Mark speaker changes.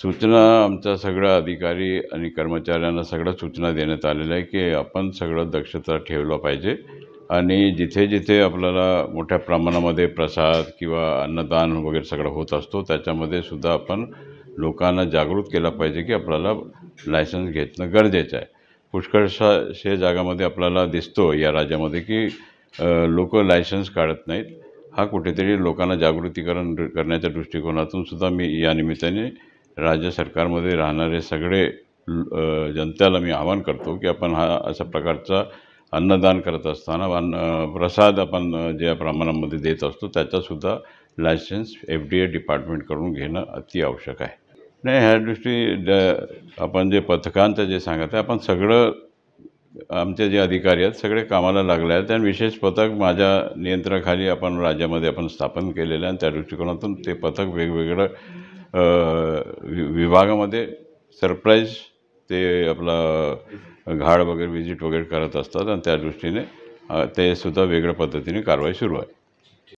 Speaker 1: सूचना आमचा सगळ्या अधिकारी आणि कर्मचाऱ्यांना सगळ्या सूचना देण्यात आलेल्या आहे की आपण सगळं दक्षता ठेवलं पाहिजे आणि जिथे जिथे आपल्याला मोठ्या प्रमाणामध्ये प्रसाद किंवा अन्नदान वगैरे सगळं होत असतो त्याच्यामध्ये सुद्धा आपण लोकांना जागृत केलं पाहिजे की आपल्याला लायसन्स घेतणं गरजेचं आहे पुष्कळशा जागामध्ये आपल्याला दिसतो या राज्यामध्ये की लोक लायसन्स काढत नाहीत हा कुठेतरी लोकांना जागृतीकरण करण्याच्या दृष्टिकोनातून सुद्धा मी या निमित्ताने राज्य सरकारमध्ये राहणारे सगळे जनतेला मी आवाहन करतो की आपण हा अशा प्रकारचा अन्नदान करत असताना अन्न प्रसाद आपण ज्या प्रमाणामध्ये देत असतो त्याचासुद्धा लायसन्स एफ डी ए डिपार्टमेंटकडून घेणं अति आवश्यक आहे नाही ह्या दृष्टी आपण जे पथकांचं जे सांगत आहे आपण सगळं आमचे जे अधिकारी आहेत सगळे कामाला लागले आहेत आणि विशेष पथक माझ्या नियंत्रणाखाली आपण राज्यामध्ये आपण स्थापन केलेलं आहे आणि त्या दृष्टिकोनातून ते पथक वेगवेगळं वि विभागामध्ये सरप्राईज ते आपला घाड वगैरे व्हिजिट वगैरे करत असतात आणि त्या दृष्टीने ते सुद्धा वेगळ्या पद्धतीने कारवाई सुरू आहे